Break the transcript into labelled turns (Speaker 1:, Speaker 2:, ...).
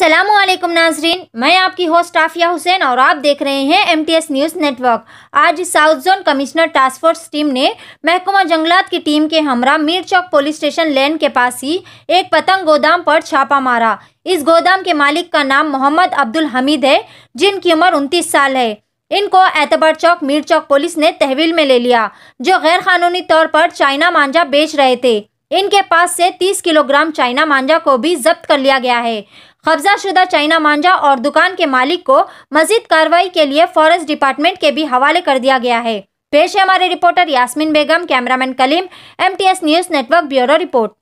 Speaker 1: असलम नाजरीन मैं आपकी होस्ट आफिया हुसैन और आप देख रहे हैं M T S news network आज south zone commissioner task force team ने महकुमा जंगलात की टीम के हमरा Mir Chowk police station lane के पास ही एक पतंग गोदाम पर छापा मारा इस गोदाम के मालिक का नाम मोहम्मद अब्दुल हमीद है जिनकी उम्र उनतीस साल है इनको एतबार चौक मीर चौक पुलिस ने तहवील में ले लिया जो गैर कानूनी तौर पर चाइना मांझा बेच रहे थे इनके पास से 30 किलोग्राम चाइना मांझा को भी जब्त कर लिया गया है कब्जा शुदा चाइना मांझा और दुकान के मालिक को मजीद कार्रवाई के लिए फॉरेस्ट डिपार्टमेंट के भी हवाले कर दिया गया है पेश है हमारे reporter Yasmin Begum cameraman Kaleem MTS news network bureau
Speaker 2: report